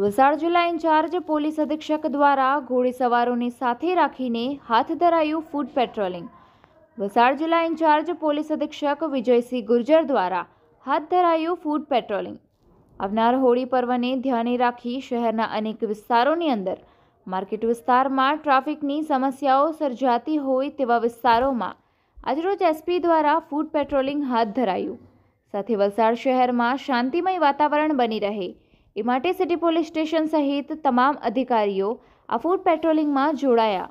વલસાડ જિલ્લા in charge police અધિક્ષક દ્વારા ઘોડેસવારોને સાથે રાખીને હાથ ધરાયું ફૂડ પેટ્રોલિંગ વલસાડ જિલ્લા ઇન્ચાર્જ પોલીસ અધિક્ષક વિજયસિંહ ગુર્જર દ્વારા હાથ ધરાયું ફૂડ પેટ્રોલિંગ આવનાર હોળી પર્વને ધ્યાને રાખી શહેરના અનેક વિસ્તારોની અંદર માર્કેટ વિસ્તારમાં ટ્રાફિકની સમસ્યાઓ સર્જાતી હોય તેવા વિસ્તારોમાં આજરોજ એસપી દ્વારા ફૂડ પેટ્રોલિંગ હાથ ધરાયું સાથે વલસાડ શહેરમાં શાંતિમય વાતાવરણ બની રહે इमाटी सीटी पोलिस स्टेशन सहित तमाम अधिकारी आ फूड पेट्रोलिंग में जोड़ाया